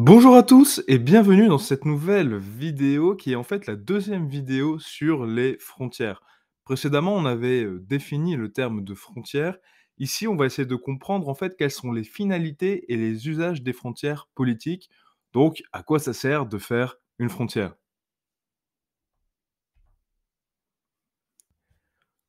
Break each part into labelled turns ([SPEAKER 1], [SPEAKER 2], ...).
[SPEAKER 1] Bonjour à tous et bienvenue dans cette nouvelle vidéo qui est en fait la deuxième vidéo sur les frontières. Précédemment, on avait euh, défini le terme de frontière. Ici, on va essayer de comprendre en fait quelles sont les finalités et les usages des frontières politiques. Donc, à quoi ça sert de faire une frontière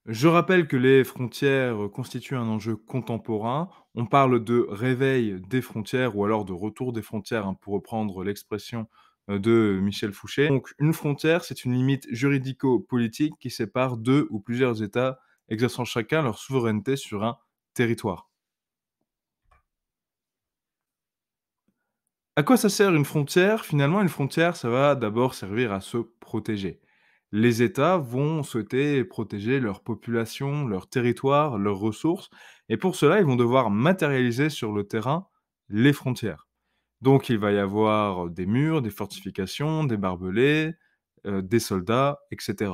[SPEAKER 1] Je rappelle que les frontières constituent un enjeu contemporain. On parle de réveil des frontières ou alors de retour des frontières, hein, pour reprendre l'expression euh, de Michel Fouché. Donc une frontière, c'est une limite juridico-politique qui sépare deux ou plusieurs États exerçant chacun leur souveraineté sur un territoire. À quoi ça sert une frontière Finalement, une frontière, ça va d'abord servir à se protéger les États vont souhaiter protéger leur population, leur territoire, leurs ressources, et pour cela, ils vont devoir matérialiser sur le terrain les frontières. Donc il va y avoir des murs, des fortifications, des barbelés, euh, des soldats, etc.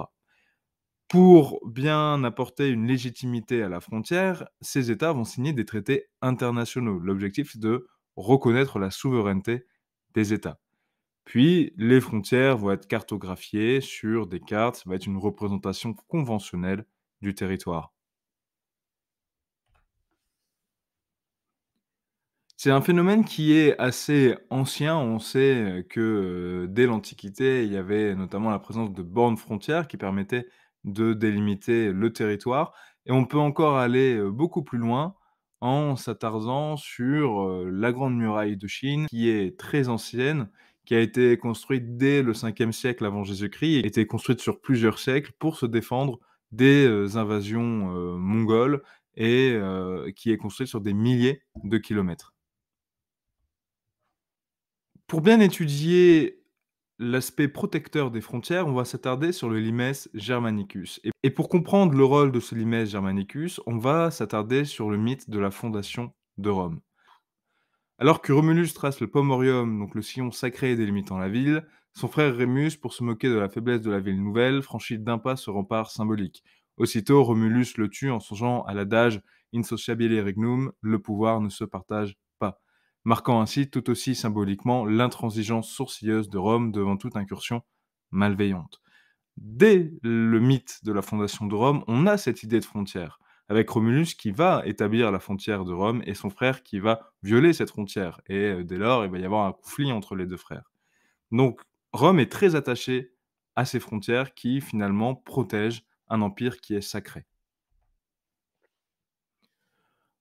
[SPEAKER 1] Pour bien apporter une légitimité à la frontière, ces États vont signer des traités internationaux. L'objectif de reconnaître la souveraineté des États. Puis, les frontières vont être cartographiées sur des cartes. Ça va être une représentation conventionnelle du territoire. C'est un phénomène qui est assez ancien. On sait que euh, dès l'Antiquité, il y avait notamment la présence de bornes frontières qui permettaient de délimiter le territoire. Et on peut encore aller euh, beaucoup plus loin en s'attardant sur euh, la Grande Muraille de Chine, qui est très ancienne qui a été construite dès le 5e siècle avant Jésus-Christ, et été construite sur plusieurs siècles pour se défendre des euh, invasions euh, mongoles et euh, qui est construite sur des milliers de kilomètres. Pour bien étudier l'aspect protecteur des frontières, on va s'attarder sur le limes germanicus. Et, et pour comprendre le rôle de ce limes germanicus, on va s'attarder sur le mythe de la fondation de Rome. Alors que Romulus trace le Pomorium, donc le sillon sacré délimitant la ville, son frère Rémus, pour se moquer de la faiblesse de la ville nouvelle, franchit d'un pas ce rempart symbolique. Aussitôt, Romulus le tue en songeant à l'adage Insociabile regnum, le pouvoir ne se partage pas, marquant ainsi tout aussi symboliquement l'intransigeance sourcilleuse de Rome devant toute incursion malveillante. Dès le mythe de la fondation de Rome, on a cette idée de frontière avec Romulus qui va établir la frontière de Rome et son frère qui va violer cette frontière. Et euh, dès lors, il va y avoir un conflit entre les deux frères. Donc Rome est très attachée à ces frontières qui finalement protègent un empire qui est sacré.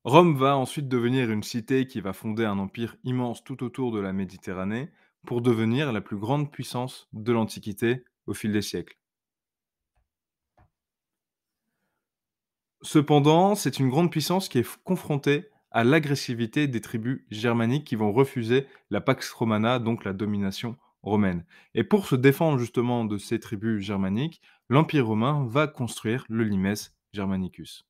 [SPEAKER 1] Rome va ensuite devenir une cité qui va fonder un empire immense tout autour de la Méditerranée pour devenir la plus grande puissance de l'Antiquité au fil des siècles. Cependant, c'est une grande puissance qui est confrontée à l'agressivité des tribus germaniques qui vont refuser la Pax Romana, donc la domination romaine. Et pour se défendre justement de ces tribus germaniques, l'Empire romain va construire le limes germanicus.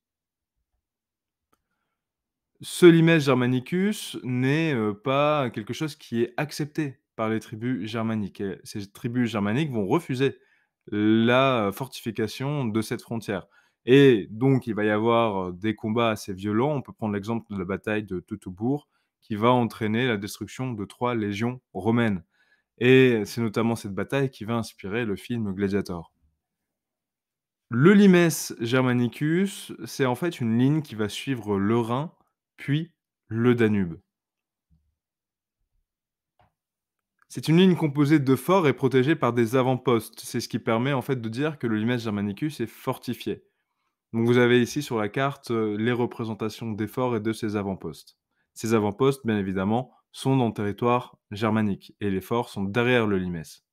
[SPEAKER 1] Ce limes germanicus n'est euh, pas quelque chose qui est accepté par les tribus germaniques. ces tribus germaniques vont refuser la fortification de cette frontière. Et donc, il va y avoir des combats assez violents. On peut prendre l'exemple de la bataille de Teutobourg, qui va entraîner la destruction de trois légions romaines. Et c'est notamment cette bataille qui va inspirer le film Gladiator. Le Limes Germanicus, c'est en fait une ligne qui va suivre le Rhin, puis le Danube. C'est une ligne composée de forts et protégée par des avant-postes. C'est ce qui permet en fait de dire que le Limes Germanicus est fortifié. Donc vous avez ici sur la carte euh, les représentations des forts et de ces avant-postes. Ces avant-postes, bien évidemment, sont dans le territoire germanique et les forts sont derrière le Limès.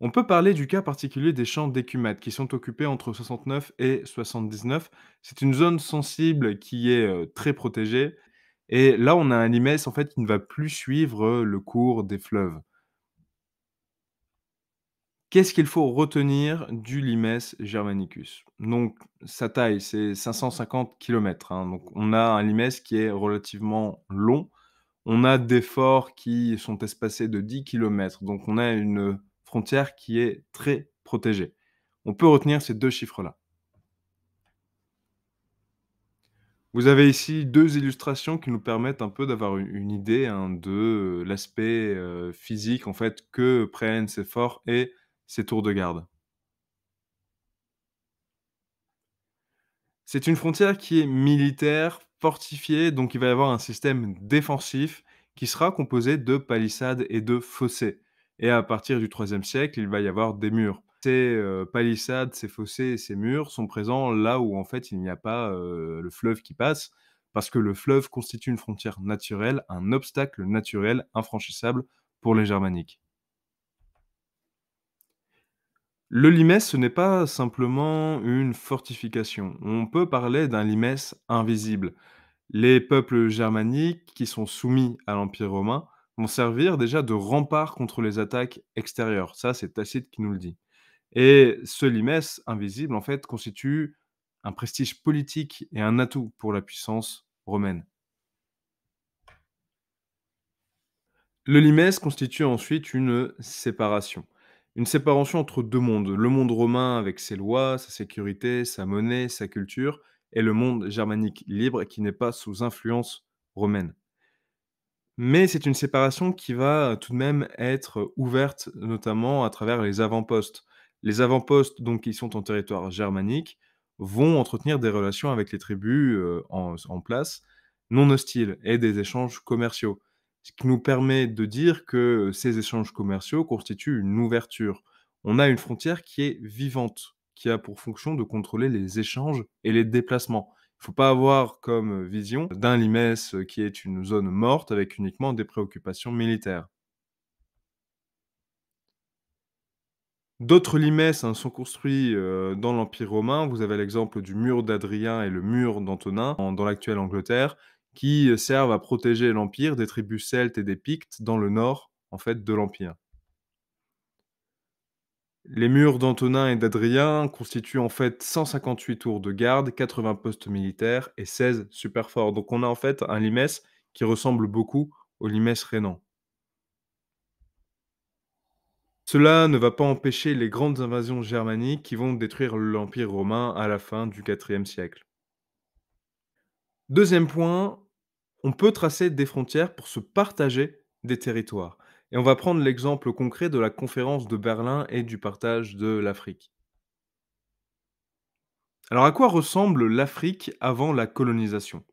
[SPEAKER 1] On peut parler du cas particulier des champs d'écumates qui sont occupés entre 69 et 79. C'est une zone sensible qui est euh, très protégée. Et là, on a un limès en fait qui ne va plus suivre euh, le cours des fleuves. Qu'est-ce qu'il faut retenir du limes germanicus Donc, sa taille, c'est 550 km. Hein. Donc, on a un limes qui est relativement long. On a des forts qui sont espacés de 10 km. Donc, on a une frontière qui est très protégée. On peut retenir ces deux chiffres-là. Vous avez ici deux illustrations qui nous permettent un peu d'avoir une, idée hein, de euh, l'aspect euh, physique en fait que prennent ces forts et tours de garde. C'est une frontière qui est militaire, fortifiée, donc il va y avoir un système défensif qui sera composé de palissades et de fossés. Et à partir du IIIe siècle, il va y avoir des murs. Ces euh, palissades, ces fossés et ces murs sont présents là où en fait il n'y a pas euh, le fleuve qui passe, parce que le fleuve constitue une frontière naturelle, un obstacle naturel infranchissable pour les germaniques. Le limès, ce n'est pas simplement une fortification. On peut parler d'un limès invisible. Les peuples germaniques qui sont soumis à l'Empire romain vont servir déjà de rempart contre les attaques extérieures. Ça, c'est Tacite qui nous le dit. Et ce limès invisible, en fait, constitue un prestige politique et un atout pour la puissance romaine. Le limès constitue ensuite une séparation. Une séparation entre deux mondes, le monde romain avec ses lois, sa sécurité, sa monnaie, sa culture, et le monde germanique libre qui n'est pas sous influence romaine. Mais c'est une séparation qui va euh, tout de même être ouverte notamment à travers les avant-postes. Les avant-postes, donc qui sont en territoire germanique, vont entretenir des relations avec les tribus euh, en place, non hostiles, et des échanges commerciaux ce qui nous permet de dire que ces échanges commerciaux constituent une ouverture. On a une frontière qui est vivante, qui a pour fonction de contrôler les échanges et les déplacements. Il ne faut pas avoir comme vision d'un limès qui est une zone morte avec uniquement des préoccupations militaires. D'autres Limès hein, sont construits euh, dans l'Empire romain. Vous avez l'exemple du mur d'Adrien et le mur d'Antonin dans l'actuelle Angleterre qui euh, servent à protéger l'Empire des tribus celtes et des Pictes dans le nord en fait, de l'Empire. Les murs d'Antonin et d'Adrien constituent en fait 158 tours de garde, 80 postes militaires et 16 superforts. Donc on a en fait un limès qui ressemble beaucoup au limès rhénan. Cela ne va pas empêcher les grandes invasions germaniques qui vont détruire l'Empire romain à la fin du IVe siècle. Deuxième point, on peut tracer des frontières pour se partager des territoires. Et on va prendre l'exemple concret de la conférence de Berlin et du partage de l'Afrique. Alors à quoi ressemble l'Afrique avant la colonisation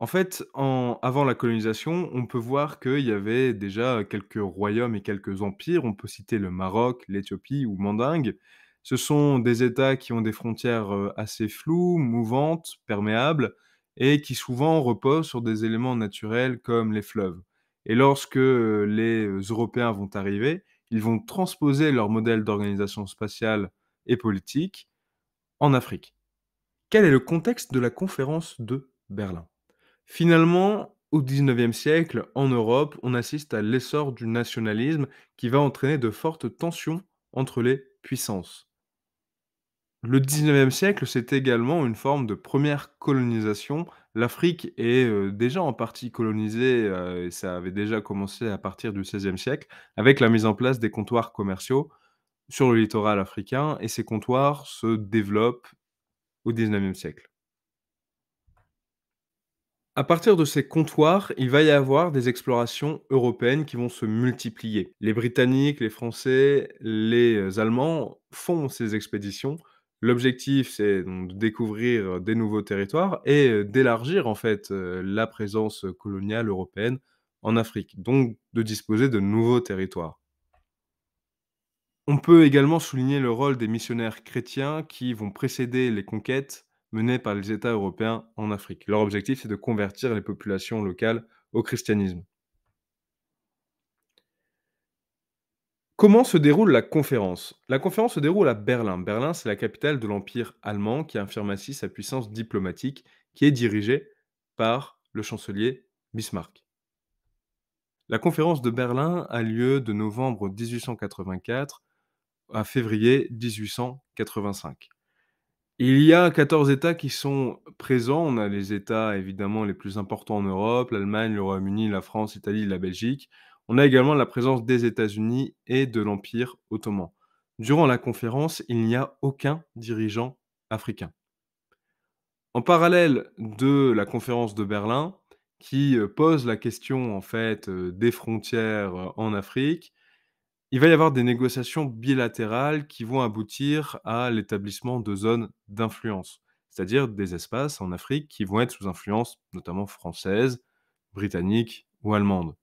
[SPEAKER 1] En fait, avant la colonisation, on peut voir qu'il y avait déjà quelques royaumes et quelques empires. On peut citer le Maroc, l'Éthiopie ou Mandingue. Ce sont des États qui ont des frontières euh, assez floues, mouvantes, perméables, et qui souvent reposent sur des éléments naturels comme les fleuves. Et lorsque les Européens vont arriver, ils vont transposer leur modèle d'organisation spatiale et politique en Afrique. Quel est le contexte de la conférence de Berlin Finalement, au XIXe siècle, en Europe, on assiste à l'essor du nationalisme qui va entraîner de fortes tensions entre les puissances. Le 19e siècle, c'est également une forme de première colonisation. L'Afrique est euh, déjà en partie colonisée, euh, et ça avait déjà commencé à partir du 16e siècle, avec la mise en place des comptoirs commerciaux sur le littoral africain, et ces comptoirs se développent au 19e siècle. À partir de ces comptoirs, il va y avoir des explorations européennes qui vont se multiplier. Les Britanniques, les Français, les Allemands font ces expéditions L'objectif, c'est de découvrir des nouveaux territoires et d'élargir en fait la présence coloniale européenne en Afrique, donc de disposer de nouveaux territoires. On peut également souligner le rôle des missionnaires chrétiens qui vont précéder les conquêtes menées par les États européens en Afrique. Leur objectif, c'est de convertir les populations locales au christianisme. Comment se déroule la conférence La conférence se déroule à Berlin. Berlin, c'est la capitale de l'Empire allemand qui affirme ainsi sa puissance diplomatique, qui est dirigée par le chancelier Bismarck. La conférence de Berlin a lieu de novembre 1884 à février 1885. Il y a 14 États qui sont présents. On a les États évidemment les plus importants en Europe, l'Allemagne, le Royaume-Uni, la France, l'Italie, la Belgique. On a également la présence des États-Unis et de l'Empire ottoman. Durant la conférence, il n'y a aucun dirigeant africain. En parallèle de la conférence de Berlin, qui euh, pose la question en fait euh, des frontières euh, en Afrique, il va y avoir des négociations bilatérales qui vont aboutir à l'établissement de zones d'influence, c'est-à-dire des espaces en Afrique qui vont être sous influence notamment française, britannique ou allemande.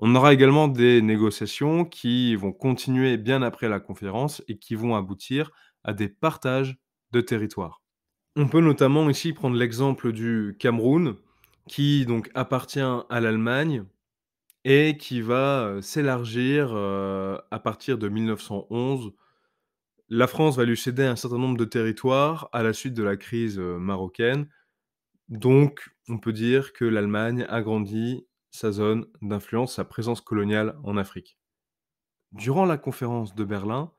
[SPEAKER 1] On aura également des négociations qui vont continuer bien après la conférence et qui vont aboutir à des partages de territoires. On peut notamment ici prendre l'exemple du Cameroun, qui donc appartient à l'Allemagne et qui va euh, s'élargir euh, à partir de 1911. La France va lui céder un certain nombre de territoires à la suite de la crise euh, marocaine. Donc, on peut dire que l'Allemagne a grandi sa zone d'influence, sa présence coloniale en Afrique. Durant la conférence de Berlin,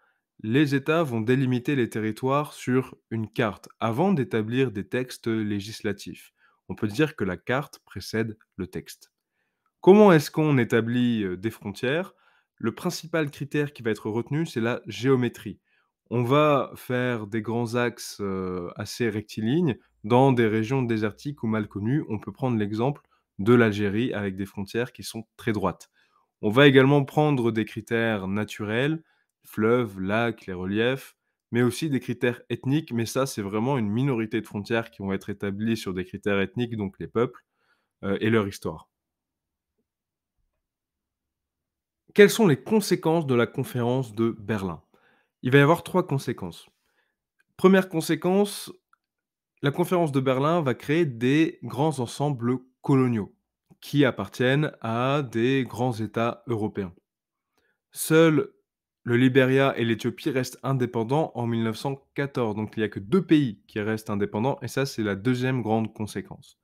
[SPEAKER 1] les États vont délimiter les territoires sur une carte avant d'établir des textes législatifs. On peut dire que la carte précède le texte. Comment est-ce qu'on établit euh, des frontières Le principal critère qui va être retenu, c'est la géométrie. On va faire des grands axes euh, assez rectilignes dans des régions désertiques ou mal connues. On peut prendre l'exemple de l'Algérie avec des frontières qui sont très droites. On va également prendre des critères naturels, fleuves, lacs, les reliefs, mais aussi des critères ethniques, mais ça c'est vraiment une minorité de frontières qui vont être établies sur des critères ethniques, donc les peuples euh, et leur histoire. Quelles sont les conséquences de la conférence de Berlin Il va y avoir trois conséquences. Première conséquence, la conférence de Berlin va créer des grands ensembles coloniaux qui appartiennent à des grands États européens. Seuls le Libéria et l'Éthiopie restent indépendants en 1914, donc il n'y a que deux pays qui restent indépendants, et ça c'est la deuxième grande conséquence.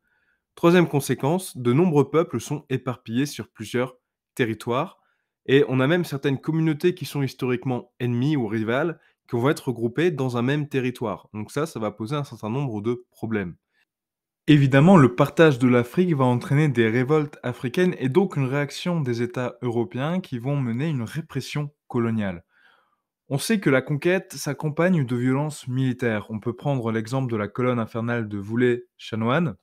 [SPEAKER 1] Troisième conséquence, de nombreux peuples sont éparpillés sur plusieurs territoires, et on a même certaines communautés qui sont historiquement ennemies ou rivales, qui vont être regroupées dans un même territoire. Donc ça, ça va poser un certain nombre de problèmes. Évidemment, le partage de l'Afrique va entraîner des révoltes africaines et donc une réaction des États européens qui vont mener une répression coloniale. On sait que la conquête s'accompagne de violences militaires. On peut prendre l'exemple de la colonne infernale de Voulet chanoine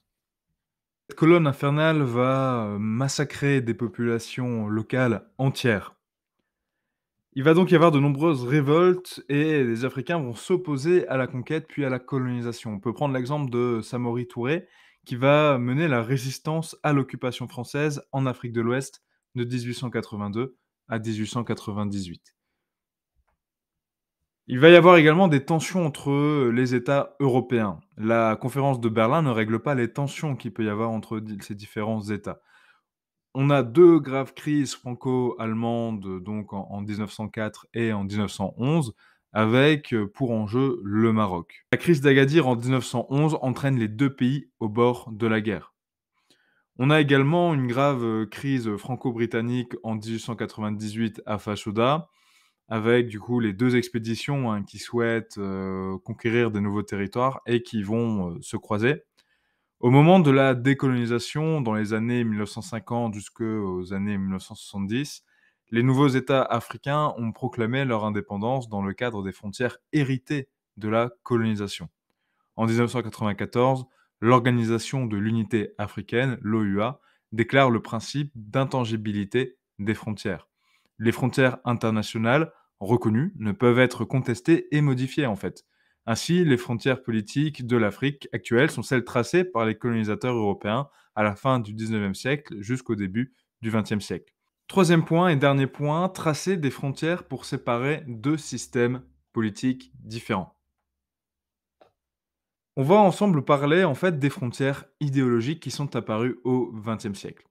[SPEAKER 1] Cette colonne infernale va euh, massacrer des populations locales entières. Il va donc y avoir de nombreuses révoltes et les Africains vont s'opposer à la conquête puis à la colonisation. On peut prendre l'exemple de Samori Touré qui va mener la résistance à l'occupation française en Afrique de l'Ouest de 1882 à 1898. Il va y avoir également des tensions entre les États européens. La conférence de Berlin ne règle pas les tensions qu'il peut y avoir entre ces différents États on a deux graves crises franco-allemandes donc en, 1904 et en 1911 avec euh, pour enjeu le Maroc. La crise d'Agadir en 1911 entraîne les deux pays au bord de la guerre. On a également une grave euh, crise franco-britannique en 1898 à Fashoda avec du coup les deux expéditions hein, qui souhaitent euh, conquérir des nouveaux territoires et qui vont se croiser. Au moment de la décolonisation, dans les années 1950 jusqu'aux années 1970, les nouveaux États africains ont proclamé leur indépendance dans le cadre des frontières héritées de la colonisation. En 1994, l'Organisation de l'Unité africaine, l'OUA, déclare le principe d'intangibilité des frontières. Les frontières internationales reconnues ne peuvent être contestées et modifiées en fait. Ainsi, les frontières politiques de l'Afrique actuelle sont celles tracées par les colonisateurs européens à la fin du 19e siècle jusqu'au début du 20e siècle. Troisième point et dernier point, tracer des frontières pour séparer deux systèmes politiques différents. On va ensemble parler en fait des frontières idéologiques qui sont apparues au XXe siècle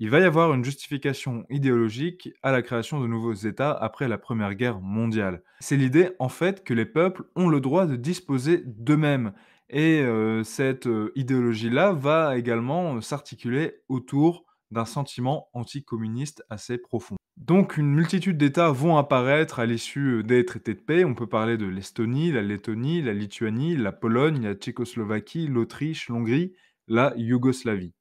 [SPEAKER 1] il va y avoir une justification idéologique à la création de nouveaux États après la Première Guerre mondiale. C'est l'idée en fait que les peuples ont le droit de disposer d'eux-mêmes. Et euh, cette euh, idéologie-là va également euh, s'articuler autour d'un sentiment anticommuniste assez profond. Donc une multitude d'États vont apparaître à l'issue des traités de paix. On peut parler de l'Estonie, la Lettonie, la Lituanie, la Pologne, la Tchécoslovaquie, l'Autriche, l'Hongrie, la Yougoslavie.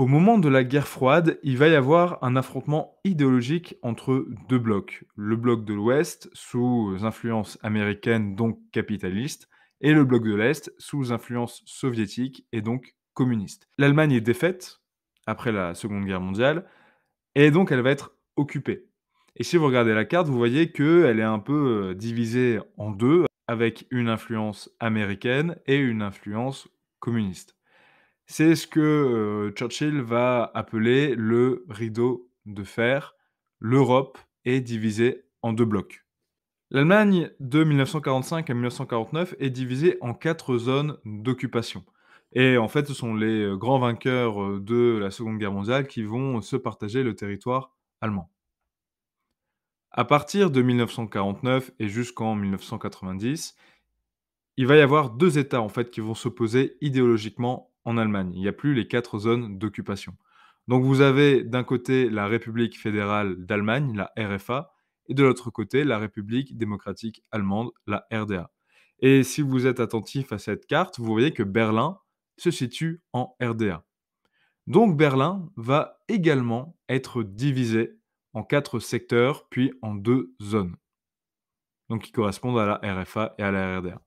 [SPEAKER 1] Au moment de la guerre froide, il va y avoir un affrontement idéologique entre deux blocs. Le bloc de l'Ouest, sous influence américaine, donc capitaliste, et le bloc de l'Est, sous influence soviétique et donc communiste. L'Allemagne est défaite après la Seconde Guerre mondiale, et donc elle va être occupée. Et si vous regardez la carte, vous voyez qu'elle est un peu euh, divisée en deux, avec une influence américaine et une influence communiste. C'est ce que euh, Churchill va appeler le rideau de fer. L'Europe est divisée en deux blocs. L'Allemagne de 1945 à 1949 est divisée en quatre zones d'occupation. Et en fait, ce sont les euh, grands vainqueurs euh, de la Seconde Guerre mondiale qui vont se partager le territoire allemand. À partir de 1949 et jusqu'en 1990, il va y avoir deux États en fait qui vont s'opposer idéologiquement en Allemagne. Il n'y a plus les quatre zones d'occupation. Donc vous avez d'un côté la République fédérale d'Allemagne, la RFA, et de l'autre côté la République démocratique allemande, la RDA. Et si vous êtes attentif à cette carte, vous voyez que Berlin se situe en RDA. Donc Berlin va également être divisé en quatre secteurs, puis en deux zones, donc qui correspondent à la RFA et à la RDA.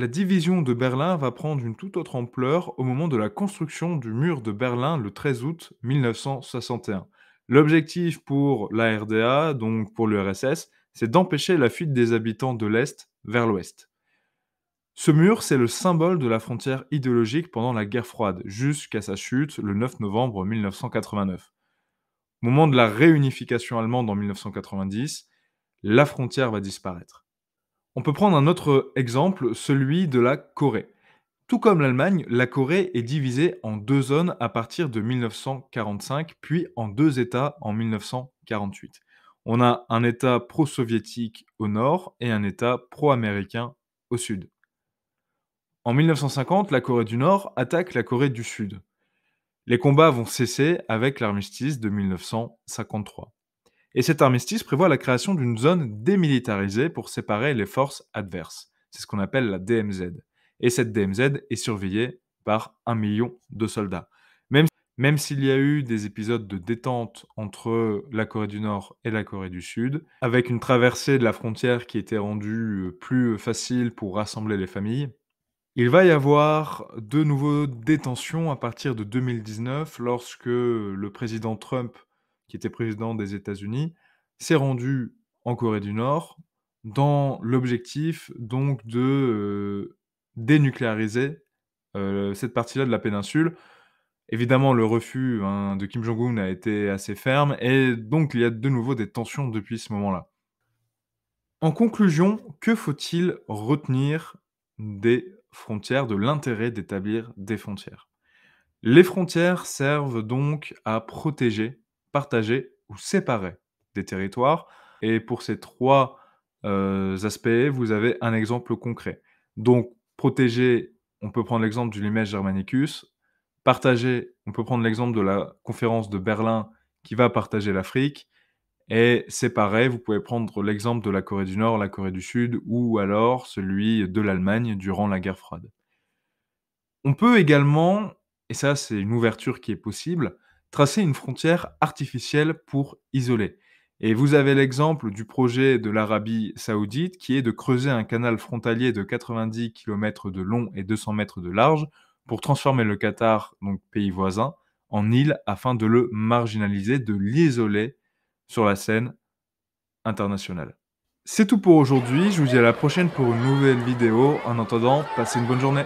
[SPEAKER 1] La division de Berlin va prendre une toute autre ampleur au moment de la construction du mur de Berlin le 13 août 1961. L'objectif pour la RDA, donc pour l'URSS, c'est d'empêcher la fuite des habitants de l'Est vers l'Ouest. Ce mur, c'est le symbole de la frontière idéologique pendant la guerre froide, jusqu'à sa chute le 9 novembre 1989. Au moment de la réunification allemande en 1990, la frontière va disparaître. On peut prendre un autre exemple, celui de la Corée. Tout comme l'Allemagne, la Corée est divisée en deux zones à partir de 1945, puis en deux États en 1948. On a un État pro-soviétique au nord et un État pro-américain au sud. En 1950, la Corée du Nord attaque la Corée du Sud. Les combats vont cesser avec l'armistice de 1953. Et cet armistice prévoit la création d'une zone démilitarisée pour séparer les forces adverses. C'est ce qu'on appelle la DMZ. Et cette DMZ est surveillée par un million de soldats. Même, même s'il y a eu des épisodes de détente entre la Corée du Nord et la Corée du Sud, avec une traversée de la frontière qui était rendue euh, plus facile pour rassembler les familles, il va y avoir de nouveaux détentions à partir de 2019 lorsque le président Trump qui était président des États-Unis, s'est rendu en Corée du Nord dans l'objectif donc de euh, dénucléariser euh, cette partie-là de la péninsule. Évidemment, le refus hein, de Kim Jong-un a été assez ferme et donc il y a de nouveau des tensions depuis ce moment-là. En conclusion, que faut-il retenir des frontières, de l'intérêt d'établir des frontières Les frontières servent donc à protéger « partager » ou séparer » des territoires. Et pour ces trois euh, aspects, vous avez un exemple concret. Donc, protéger, on peut prendre l'exemple du Limes Germanicus. Partager, on peut prendre l'exemple de la conférence de Berlin qui va partager l'Afrique. Et séparer, vous pouvez prendre l'exemple de la Corée du Nord, la Corée du Sud ou alors celui de l'Allemagne durant la guerre froide. On peut également, et ça c'est une ouverture qui est possible, tracer une frontière artificielle pour isoler. Et vous avez l'exemple du projet de l'Arabie saoudite qui est de creuser un canal frontalier de 90 km de long et 200 mètres de large pour transformer le Qatar, donc pays voisin, en île afin de le marginaliser, de l'isoler sur la scène internationale. C'est tout pour aujourd'hui, je vous dis à la prochaine pour une nouvelle vidéo. En attendant, passez une bonne journée.